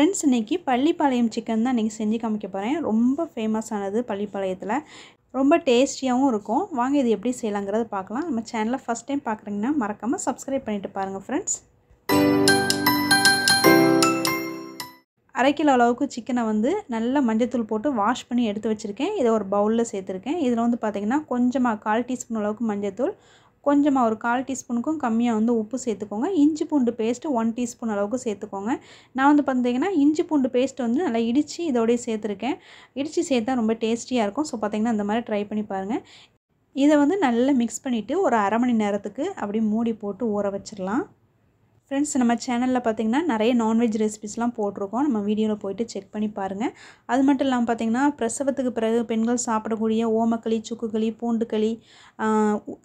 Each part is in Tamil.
ஃப்ரெண்ட்ஸ் இன்றைக்கி பள்ளிப்பாளையம் சிக்கன் தான் இன்றைக்கி செஞ்சு காமிக்க போகிறேன் ரொம்ப ஃபேமஸானது பள்ளிப்பாளையத்தில் ரொம்ப டேஸ்டியாகவும் இருக்கும் வாங்க இது எப்படி செய்யலாங்கிறத பார்க்கலாம் நம்ம சேனலை ஃபஸ்ட் டைம் பார்க்குறீங்கன்னா மறக்காமல் சப்ஸ்கிரைப் பண்ணிவிட்டு பாருங்கள் ஃப்ரெண்ட்ஸ் அரை கிலோ அளவுக்கு சிக்கனை வந்து நல்லா மஞ்சத்தூள் போட்டு வாஷ் பண்ணி எடுத்து வச்சுருக்கேன் இதை ஒரு பவுலில் சேர்த்துருக்கேன் இதில் வந்து பார்த்திங்கன்னா கொஞ்சமாக கால் டீஸ்பூன் அளவுக்கு மஞ்சத்தூள் கொஞ்சமாக ஒரு கால் டீஸ்பூனுக்கும் கம்மியாக வந்து உப்பு சேர்த்துக்கோங்க இஞ்சி பூண்டு பேஸ்ட்டு ஒன் டீஸ்பூன் அளவுக்கு சேர்த்துக்கோங்க நான் வந்து பார்த்திங்கன்னா இஞ்சி பூண்டு பேஸ்ட் வந்து நல்லா இடித்து இதோடய சேர்த்துருக்கேன் இடித்து சேர்த்தா ரொம்ப டேஸ்டியாக இருக்கும் ஸோ பார்த்திங்கன்னா அந்த மாதிரி ட்ரை பண்ணி பாருங்கள் இதை வந்து நல்லா மிக்ஸ் பண்ணிவிட்டு ஒரு அரை மணி நேரத்துக்கு அப்படி மூடி போட்டு ஊற வச்சிடலாம் ஃப்ரெண்ட்ஸ் நம்ம சேனலில் பார்த்திங்கன்னா நிறைய நான்வெஜ் ரெசிபிஸ்லாம் போட்டிருக்கோம் நம்ம வீடியோவில் போயிட்டு செக் பண்ணி பாருங்கள் அது மட்டும் இல்லாமல் பார்த்திங்கன்னா பிரசவத்துக்கு பிறகு பெண்கள் சாப்பிடக்கூடிய ஓமக்களி சுக்குக்களி பூண்டுக்களி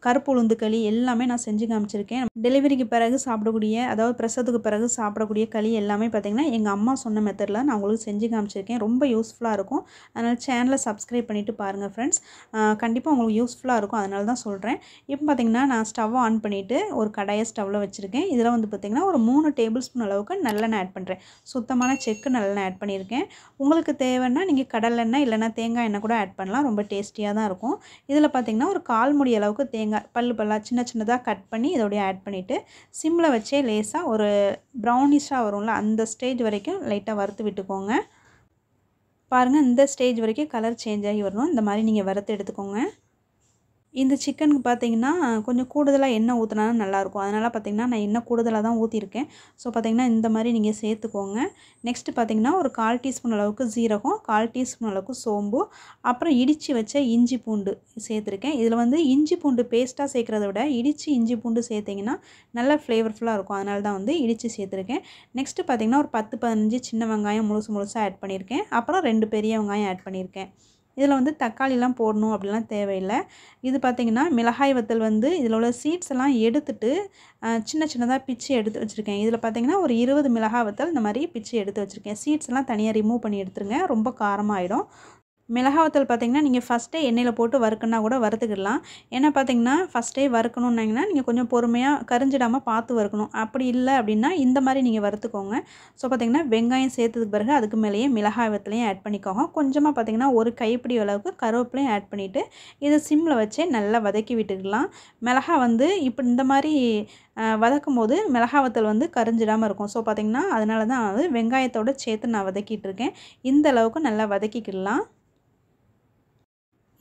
கருப்பு உளுந்துக்களி எல்லாமே நான் செஞ்சு காமிச்சிருக்கேன் டெலிவரிக்கு பிறகு சாப்பிடக்கூடிய அதாவது பிரசவத்துக்கு பிறகு சாப்பிடக்கூடிய களி எல்லாமே பார்த்திங்கன்னா எங்கள் அம்மா சொன்ன மெத்தடில் நான் உங்களுக்கு செஞ்சு காமிச்சிருக்கேன் ரொம்ப யூஸ்ஃபுல்லாக இருக்கும் அதனால் சேனலை சப்ஸ்கிரைப் பண்ணிவிட்டு பாருங்கள் ஃப்ரெண்ட்ஸ் கண்டிப்பாக உங்களுக்கு யூஸ்ஃபுல்லாக இருக்கும் அதனால தான் சொல்கிறேன் இப்போ பார்த்திங்கன்னா நான் ஸ்டவ் ஆன் பண்ணிவிட்டு ஒரு கடையை ஸ்டவ்வில் வச்சுருக்கேன் இதில் வந்து பார்த்திங்கன்னா பார்த்தீங்கன்னா ஒரு மூணு டேபிள் ஸ்பூன் அளவுக்கு நல்லெண்ணெய் ஆட் பண்ணுறேன் சுத்தமான செக்கு நல்லெண்ணெய் ஆட் பண்ணியிருக்கேன் உங்களுக்கு தேவைன்னா நீங்கள் கடலெண்ணெய் இல்லைனா தேங்காய் எண்ணெய் கூட ஆட் பண்ணலாம் ரொம்ப டேஸ்டியாக தான் இருக்கும் இதில் பார்த்திங்கன்னா ஒரு கால் முடி அளவுக்கு தேங்காய் பல் பல்லாக சின்ன சின்னதாக கட் பண்ணி இதோடைய ஆட் பண்ணிவிட்டு சிம்மில் வச்சே லேஸாக ஒரு ப்ரௌனிஷாக வரும்ல அந்த ஸ்டேஜ் வரைக்கும் லைட்டாக வறுத்து விட்டுக்கோங்க பாருங்கள் இந்த ஸ்டேஜ் வரைக்கும் கலர் சேஞ்ச் ஆகி வரணும் இந்த மாதிரி நீங்கள் வறுத்து எடுத்துக்கோங்க இந்த சிக்கனுக்கு பார்த்திங்கன்னா கொஞ்சம் கூடுதலாக எண்ணெய் ஊற்றினாலும் நல்லாயிருக்கும் அதனால் பார்த்திங்கன்னா நான் எண்ணெய் கூடுதலாக தான் ஊற்றிருக்கேன் ஸோ பார்த்திங்கன்னா இந்த மாதிரி நீங்கள் சேர்த்துக்கோங்க நெக்ஸ்ட்டு பார்த்திங்கன்னா ஒரு கால் டீஸ்பூன் அளவுக்கு ஜீரகம் கால் டீஸ்பூன் அளவுக்கு சோம்பு அப்புறம் இடித்து வச்ச இஞ்சி பூண்டு சேர்த்துருக்கேன் இதில் வந்து இஞ்சி பூண்டு பேஸ்ட்டாக சேர்க்குறத விட இடித்து இஞ்சி பூண்டு சேர்த்திங்கன்னா நல்லா ஃப்ளேவர்ஃபுல்லாக இருக்கும் அதனால தான் வந்து இடித்து சேர்த்துருக்கேன் நெக்ஸ்ட்டு பார்த்திங்கன்னா ஒரு பத்து பதினஞ்சு சின்ன வெங்காயம் முழுசு முழுசாக ஆட் பண்ணியிருக்கேன் அப்புறம் ரெண்டு பெரிய வெங்காயம் ஆட் பண்ணியிருக்கேன் இதில் வந்து தக்காளிலாம் போடணும் அப்படிலாம் தேவையில்லை இது பார்த்திங்கன்னா மிளகாய் வத்தல் வந்து இதில் உள்ள சீட்ஸ் எல்லாம் எடுத்துட்டு சின்ன சின்னதாக பிச்சு எடுத்து வச்சுருக்கேன் இதில் பார்த்திங்கன்னா ஒரு இருபது மிளகாய் வத்தல் இந்த மாதிரி பிச்சு எடுத்து வச்சுருக்கேன் சீட்ஸ் எல்லாம் தனியாக ரிமூவ் பண்ணி எடுத்துருங்க ரொம்ப காரமாகிடும் மிளகாவத்தல் பார்த்திங்கன்னா நீங்கள் ஃபஸ்ட்டே எண்ணெயில் போட்டு வறுக்குன்னா கூட வறுத்துக்கிடலாம் ஏன்னா பார்த்திங்கன்னா ஃபஸ்ட்டே வறுக்கணுன்னாங்கன்னா நீங்கள் கொஞ்சம் பொறுமையாக கரிஞ்சிடாமல் பார்த்து வறுக்கணும் அப்படி இல்லை அப்படின்னா இந்த மாதிரி நீங்கள் வறுத்துக்கோங்க ஸோ பார்த்திங்கன்னா வெங்காயம் சேர்த்ததுக்கு பிறகு அதுக்கு மேலேயே மிளகாய் வத்தலையும் ஆட் பண்ணிக்கோங்க கொஞ்சமாக பார்த்திங்கன்னா ஒரு கைப்பிடி அளவுக்கு கருவேப்பிலையும் ஆட் பண்ணிவிட்டு இதை சிம்மில் வச்சே நல்லா வதக்கி விட்டுக்கலாம் மிளகா வந்து இப்போ இந்த மாதிரி வதக்கும் போது மிளகாவத்தல் வந்து கரிஞ்சிடாமல் இருக்கும் ஸோ பார்த்திங்கன்னா அதனால தான் அது வெங்காயத்தோடு சேர்த்து நான் வதக்கிட்டு இருக்கேன் இந்த அளவுக்கு நல்லா வதக்கிக்கிடலாம்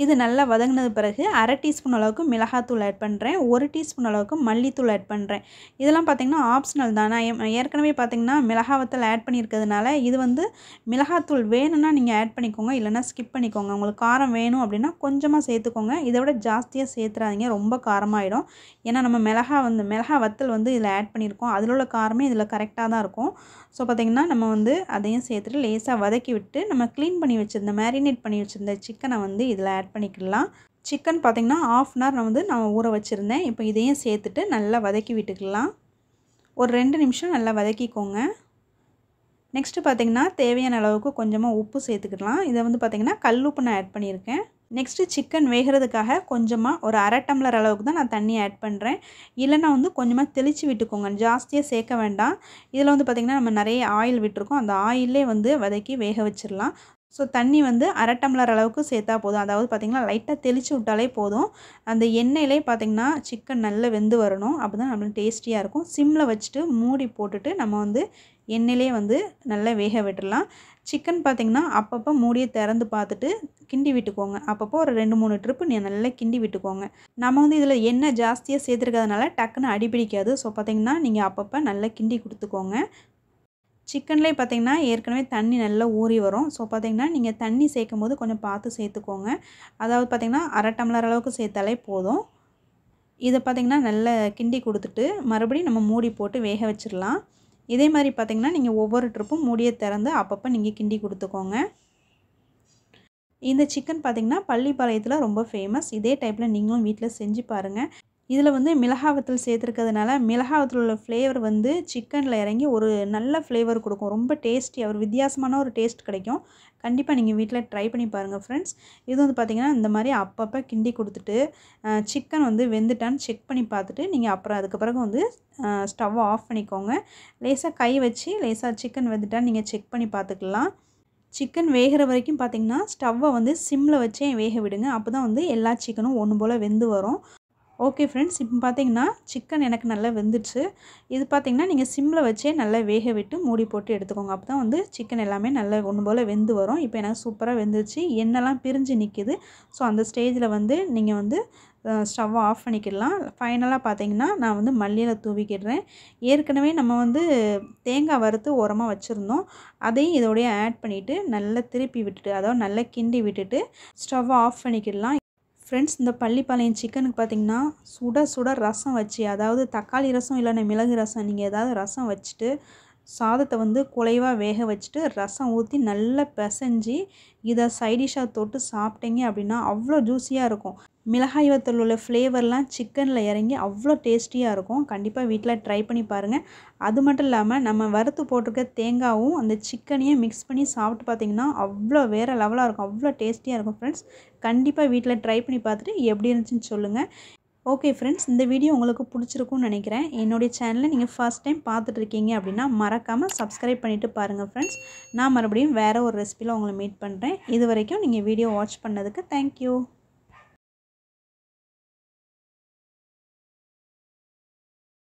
இது நல்லா வதங்கினது பிறகு அரை டீஸ்பூன் அளவுக்கு மிளகாத்தூள் ஆட் பண்ணுறேன் ஒரு டீஸ்பூன் அளவுக்கு மல்லித்தூள் ஆட் பண்ணுறேன் இதெல்லாம் பார்த்திங்கன்னா ஆப்ஷனல் தான் நான் ஏற்கனவே பார்த்திங்கன்னா மிளகாவத்தில் ஆட் பண்ணியிருக்கிறதுனால இது வந்து மிளகாத்தூள் வேணும்னா நீங்கள் ஆட் பண்ணிக்கோங்க இல்லைனா ஸ்கிப் பண்ணிக்கோங்க உங்களுக்கு காரம் வேணும் அப்படின்னா கொஞ்சமாக சேர்த்துக்கோங்க இதை விட ஜாஸ்தியாக சேர்த்துறாதீங்க ரொம்ப காரமாகிடும் ஏன்னா நம்ம மிளகா வந்து மிளகா வத்தல் வந்து இதில் ஆட் பண்ணியிருக்கோம் அதில் உள்ள காரமே இதில் கரெக்டாக தான் இருக்கும் ஸோ பார்த்திங்கன்னா நம்ம வந்து அதையும் சேர்த்துட்டு லேசாக வதக்கி விட்டு நம்ம க்ளீன் பண்ணி வச்சுருந்த மேரினேட் பண்ணி வச்சுருந்த சிக்கனை வந்து இதில் ஆட் ஆட் பண்ணிக்கலாம் சிக்கன் பார்த்திங்கன்னா ஆஃப் அன் ஹவர் வந்து நான் ஊற வச்சுருந்தேன் இப்போ இதையும் சேர்த்துட்டு நல்லா வதக்கி விட்டுக்கலாம் ஒரு ரெண்டு நிமிஷம் நல்லா வதக்கிக்கோங்க நெக்ஸ்ட்டு பார்த்திங்கன்னா தேவையான அளவுக்கு கொஞ்சமாக உப்பு சேர்த்துக்கலாம் இதை வந்து பார்த்திங்கன்னா கல் உப்பு நான் ஆட் பண்ணியிருக்கேன் நெக்ஸ்ட்டு சிக்கன் வேகிறதுக்காக கொஞ்சமாக ஒரு அரை டம்ளர் அளவுக்கு தான் நான் தண்ணி ஆட் பண்ணுறேன் இல்லைனா வந்து கொஞ்சமாக தெளித்து விட்டுக்கோங்க ஜாஸ்தியாக சேர்க்க வேண்டாம் இதில் வந்து பார்த்திங்கன்னா நம்ம நிறைய ஆயில் விட்டுருக்கோம் அந்த ஆயிலே வந்து வதக்கி வேக வச்சிடலாம் ஸோ தண்ணி வந்து அரை டம்ளர் அளவுக்கு சேர்த்தா போதும் அதாவது பார்த்திங்கன்னா லைட்டாக தெளித்து விட்டாலே போதும் அந்த எண்ணெயிலே பார்த்திங்கன்னா சிக்கன் நல்லா வெந்து வரணும் அப்போ தான் நம்மளுக்கு டேஸ்டியாக இருக்கும் சிம்மில் வச்சுட்டு மூடி போட்டுட்டு நம்ம வந்து எண்ணெயிலே வந்து நல்லா வேக விட்டுடலாம் சிக்கன் பார்த்திங்கன்னா அப்பப்போ மூடியை திறந்து பார்த்துட்டு கிண்டி விட்டுக்கோங்க அப்பப்போ ஒரு ரெண்டு மூணு ட்ரிப்பு நீ நல்லா கிண்டி விட்டுக்கோங்க நம்ம வந்து இதில் எண்ணெய் ஜாஸ்தியாக சேர்த்துருக்கிறதுனால டக்குன்னு அடிப்பிடிக்காது ஸோ பார்த்திங்கன்னா நீங்கள் அப்பப்போ நல்லா கிண்டி கொடுத்துக்கோங்க சிக்கன்லேயே பார்த்திங்கன்னா ஏற்கனவே தண்ணி நல்லா ஊறி வரும் ஸோ பார்த்திங்கன்னா நீங்கள் தண்ணி சேர்க்கும் போது கொஞ்சம் பார்த்து சேர்த்துக்கோங்க அதாவது பார்த்திங்கன்னா அரை டம்ளர் அளவுக்கு சேர்த்தாலே போதும் இதை பார்த்திங்கன்னா நல்லா கிண்டி கொடுத்துட்டு மறுபடியும் நம்ம மூடி போட்டு வேக வச்சிடலாம் இதே மாதிரி பார்த்திங்கன்னா நீங்கள் ஒவ்வொரு ட்ரிப்பும் மூடியை திறந்து அப்பப்போ நீங்கள் கிண்டி கொடுத்துக்கோங்க இந்த சிக்கன் பார்த்திங்கன்னா பள்ளிப்பாளையத்தில் ரொம்ப ஃபேமஸ் இதே டைப்பில் நீங்களும் வீட்டில் செஞ்சு பாருங்கள் இதில் வந்து மிளகாவத்தல் சேர்த்துருக்கிறதுனால மிளகாவத்தில் உள்ள ஃப்ளேவர் வந்து சிக்கனில் இறங்கி ஒரு நல்ல ஃப்ளேவர் கொடுக்கும் ரொம்ப டேஸ்டி ஒரு வித்தியாசமான ஒரு டேஸ்ட் கிடைக்கும் கண்டிப்பாக நீங்கள் வீட்டில் ட்ரை பண்ணி பாருங்கள் ஃப்ரெண்ட்ஸ் இது வந்து பார்த்திங்கன்னா இந்த மாதிரி அப்பப்போ கிண்டி கொடுத்துட்டு சிக்கன் வந்து வெந்துட்டான்னு செக் பண்ணி பார்த்துட்டு நீங்கள் அப்புறம் அதுக்கு பிறகு வந்து ஸ்டவ்வை ஆஃப் பண்ணிக்கோங்க லேசாக கை வச்சு லேசாக சிக்கன் வெந்துட்டான்னு நீங்கள் செக் பண்ணி பார்த்துக்கலாம் சிக்கன் வேகிற வரைக்கும் பார்த்திங்கன்னா ஸ்டவ்வை வந்து சிம்மில் வச்சே வேக விடுங்க அப்போ தான் வந்து எல்லா சிக்கனும் ஒன்று போல் வெந்து வரும் ஓகே ஃப்ரெண்ட்ஸ் இப்போ பார்த்தீங்கன்னா சிக்கன் எனக்கு நல்லா வெந்துடுச்சு இது பார்த்திங்கன்னா நீங்கள் சிம்மில் வச்சே நல்லா வேக விட்டு மூடி போட்டு எடுத்துக்கோங்க அப்போ தான் வந்து சிக்கன் எல்லாமே நல்லா ஒன்று போல் வெந்து வரும் இப்போ எனக்கு சூப்பராக வெந்துச்சு எண்ணெய்லாம் பிரிஞ்சு நிற்கிது ஸோ அந்த ஸ்டேஜில் வந்து நீங்கள் வந்து ஸ்டவ்வை ஆஃப் பண்ணிக்கிடலாம் ஃபைனலாக பார்த்தீங்கன்னா நான் வந்து மல்லியில் தூவிக்கிடுறேன் ஏற்கனவே நம்ம வந்து தேங்காய் வறுத்து உரமாக வச்சுருந்தோம் அதையும் இதோடைய ஆட் பண்ணிவிட்டு நல்லா திருப்பி விட்டுட்டு அதாவது நல்லா கிண்டி விட்டுட்டு ஸ்டவ்வை ஆஃப் பண்ணிக்கிடலாம் ஃப்ரெண்ட்ஸ் இந்த பள்ளிப்பாளையம் சிக்கனுக்கு பார்த்திங்கன்னா சுட சுட ரசம் வச்சு அதாவது தக்காளி ரசம் இல்லைன்னா மிளகு ரசம் நீங்கள் ஏதாவது ரசம் வச்சுட்டு சாதத்தை வந்து குலைவாக வேக வச்சுட்டு ரசம் ஊற்றி நல்லா பிசைஞ்சு இதை சைடிஷாக தொட்டு சாப்பிட்டீங்க அப்படின்னா அவ்வளோ ஜூஸியாக இருக்கும் மிளகாய் வத்தல் உள்ள ஃப்ளேவர்லாம் சிக்கனில் இறங்கி அவ்வளோ டேஸ்டியாக இருக்கும் கண்டிப்பாக வீட்டில் ட்ரை பண்ணி பாருங்கள் அது மட்டும் இல்லாமல் நம்ம வறுத்து போட்டிருக்க தேங்காவும் அந்த சிக்கனையும் மிக்ஸ் பண்ணி சாப்பிட்டு பார்த்தீங்கன்னா அவ்வளோ வேறு லெவலாக இருக்கும் அவ்வளோ டேஸ்டியாக இருக்கும் ஃப்ரெண்ட்ஸ் கண்டிப்பாக வீட்டில் ட்ரை பண்ணி பார்த்துட்டு எப்படி இருந்துச்சுன்னு சொல்லுங்கள் ஓகே ஃப்ரெண்ட்ஸ் இந்த வீடியோ உங்களுக்கு பிடிச்சிருக்கும்னு நினைக்கிறேன் என்னுடைய சேனலை நீங்கள் ஃபஸ்ட் டைம் பார்த்துட்ருக்கீங்க அப்படின்னா மறக்காமல் சப்ஸ்கிரைப் பண்ணிவிட்டு பாருங்கள் ஃப்ரெண்ட்ஸ் நான் மறுபடியும் வேறு ஒரு ரெசிபியில் உங்களை மீட் பண்ணுறேன் இது வரைக்கும் நீங்கள் வீடியோ வாட்ச் பண்ணதுக்கு தேங்க்யூ